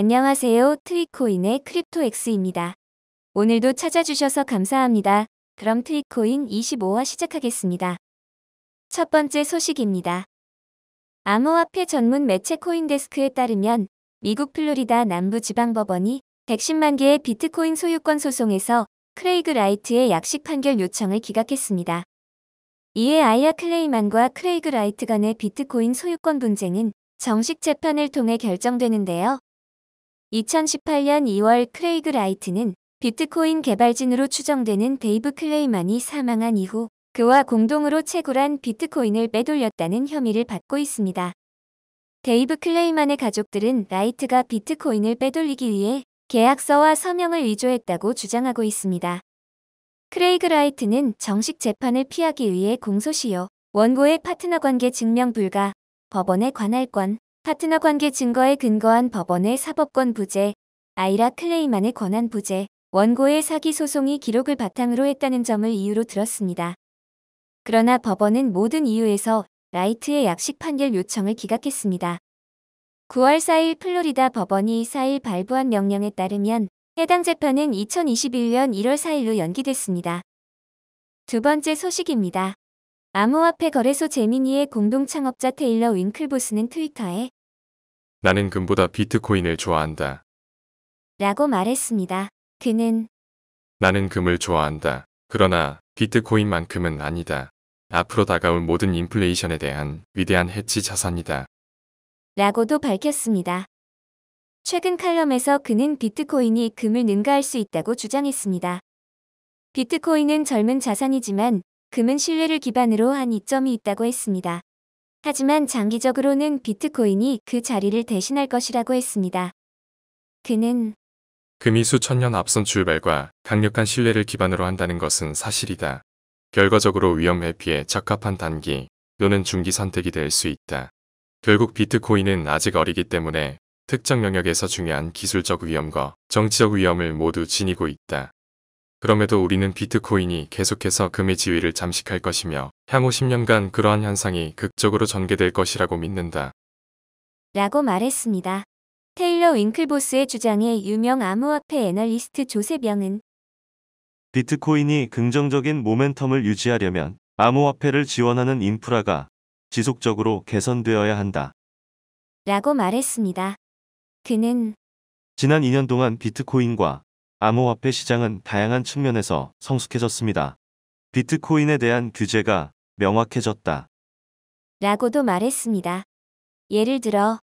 안녕하세요. 트위코인의 크립토엑스입니다. 오늘도 찾아주셔서 감사합니다. 그럼 트위코인 25화 시작하겠습니다. 첫 번째 소식입니다. 암호화폐 전문 매체 코인데스크에 따르면 미국 플로리다 남부지방법원이 110만 개의 비트코인 소유권 소송에서 크레이그 라이트의 약식 판결 요청을 기각했습니다. 이에 아이아 클레이만과 크레이그 라이트 간의 비트코인 소유권 분쟁은 정식 재판을 통해 결정되는데요. 2018년 2월 크레이그 라이트는 비트코인 개발진으로 추정되는 데이브 클레이만이 사망한 이후 그와 공동으로 채굴한 비트코인을 빼돌렸다는 혐의를 받고 있습니다. 데이브 클레이만의 가족들은 라이트가 비트코인을 빼돌리기 위해 계약서와 서명을 위조했다고 주장하고 있습니다. 크레이그 라이트는 정식 재판을 피하기 위해 공소시효, 원고의 파트너 관계 증명 불가, 법원의 관할권, 파트너 관계 증거에 근거한 법원의 사법권 부재, 아이라 클레이만의 권한 부재, 원고의 사기 소송이 기록을 바탕으로 했다는 점을 이유로 들었습니다. 그러나 법원은 모든 이유에서 라이트의 약식 판결 요청을 기각했습니다. 9월 4일 플로리다 법원이 4일 발부한 명령에 따르면 해당 재판은 2021년 1월 4일로 연기됐습니다. 두 번째 소식입니다. 암호화폐 거래소 제미니의 공동 창업자 테일러 윙클보스는 트위터에 나는 금보다 비트코인을 좋아한다. 라고 말했습니다. 그는 나는 금을 좋아한다. 그러나 비트코인만큼은 아니다. 앞으로 다가올 모든 인플레이션에 대한 위대한 해치 자산이다. 라고도 밝혔습니다. 최근 칼럼에서 그는 비트코인이 금을 능가할 수 있다고 주장했습니다. 비트코인은 젊은 자산이지만 금은 신뢰를 기반으로 한 이점이 있다고 했습니다. 하지만 장기적으로는 비트코인이 그 자리를 대신할 것이라고 했습니다. 그는 금이 수천 년 앞선 출발과 강력한 신뢰를 기반으로 한다는 것은 사실이다. 결과적으로 위험 회피에 적합한 단기 또는 중기 선택이 될 수 있다. 결국 비트코인은 아직 어리기 때문에 특정 영역에서 중요한 기술적 위험과 정치적 위험을 모두 지니고 있다. 그럼에도 우리는 비트코인이 계속해서 금의 지위를 잠식할 것이며 향후 10년간 그러한 현상이 극적으로 전개될 것이라고 믿는다. 라고 말했습니다. 테일러 윙클보스의 주장에 유명 암호화폐 애널리스트 조세병은 비트코인이 긍정적인 모멘텀을 유지하려면 암호화폐를 지원하는 인프라가 지속적으로 개선되어야 한다. 라고 말했습니다. 그는 지난 2년 동안 비트코인과 암호화폐 시장은 다양한 측면에서 성숙해졌습니다. 비트코인에 대한 규제가 명확해졌다. 라고도 말했습니다. 예를 들어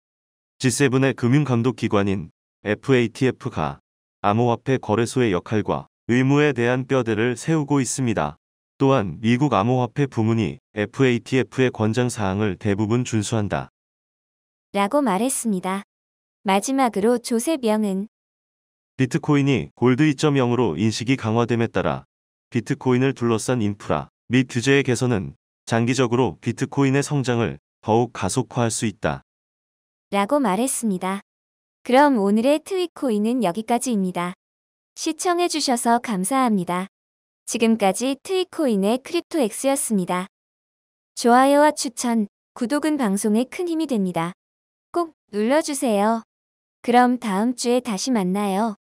G7의 금융감독기관인 FATF가 암호화폐 거래소의 역할과 의무에 대한 뼈대를 세우고 있습니다. 또한 미국 암호화폐 부문이 FATF의 권장 사항을 대부분 준수한다. 라고 말했습니다. 마지막으로 조세병은 비트코인이 골드 2.0으로 인식이 강화됨에 따라 비트코인을 둘러싼 인프라 및 규제의 개선은 장기적으로 비트코인의 성장을 더욱 가속화할 수 있다. 라고 말했습니다. 그럼 오늘의 트윗코인은 여기까지입니다. 시청해주셔서 감사합니다. 지금까지 트윗코인의 크립토엑스였습니다. 좋아요와 추천, 구독은 방송에 큰 힘이 됩니다. 꼭 눌러주세요. 그럼 다음 주에 다시 만나요.